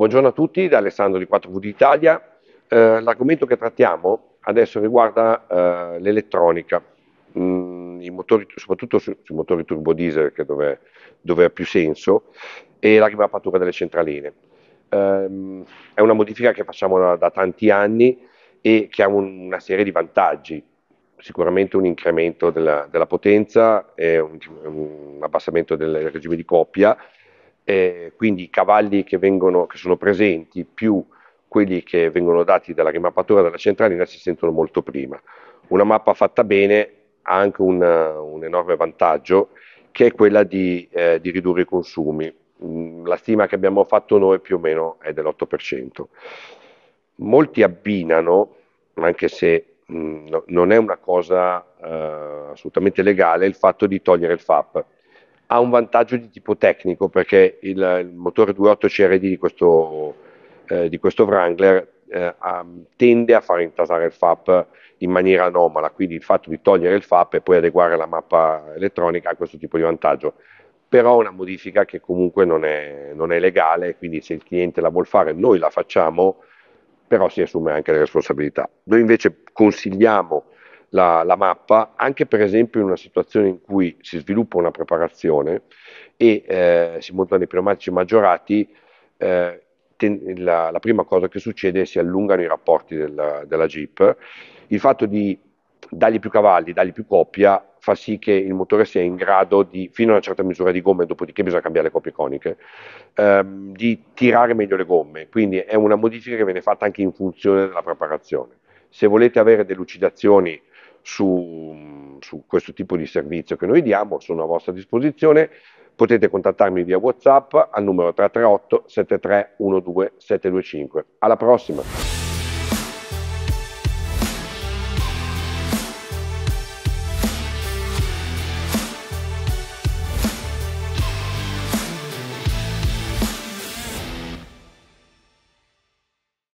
Buongiorno a tutti da Alessandro di 4 vd Italia. Eh, l'argomento che trattiamo adesso riguarda eh, l'elettronica, mm, motori, soprattutto su, sui motori turbo diesel che dove, dove, ha più senso e la rimapatura delle centraline. Eh, è una modifica che facciamo da, da tanti anni e che ha un, una serie di vantaggi sicuramente un incremento della, della potenza e un, un, abbassamento del regime di coppia eh, quindi i cavalli che, vengono, che sono presenti più quelli che vengono dati dalla rimappatura della centralina si sentono molto prima. Una mappa fatta bene ha anche un, un enorme vantaggio che è quella di, eh, di ridurre i consumi. Mm, la stima che abbiamo fatto noi più o meno è dell'8%. Molti abbinano, anche se mh, mm, no, non è una cosa eh, assolutamente legale, il fatto di togliere il FAP ha un vantaggio di tipo tecnico perché il, il motore 2.8 CRD di questo, eh, di questo Wrangler eh, tende a far intasare il FAP in maniera anomala, quindi il fatto di togliere il FAP e poi adeguare la mappa elettronica ha questo tipo di vantaggio. Però è una modifica che comunque non è, non è legale, quindi se il cliente la vuol fare noi la facciamo, però si assume anche le responsabilità. Noi invece consigliamo la, la, mappa, anche per esempio in una situazione in cui si sviluppa una preparazione e eh, si montano i pneumatici maggiorati, eh, ten, la, la, prima cosa che succede è che si allungano i rapporti del, della Jeep. Il fatto di dargli più cavalli, dargli più coppia, fa sì che il motore sia in grado di, fino a una certa misura di gomme, dopodiché bisogna cambiare le coppie coniche, ehm, di tirare meglio le gomme. Quindi è una modifica che viene fatta anche in funzione della preparazione. Se volete avere delucidazioni su, su questo tipo di servizio che noi diamo, sono a vostra disposizione, potete contattarmi via WhatsApp al numero 338 73 12 725. Alla prossima!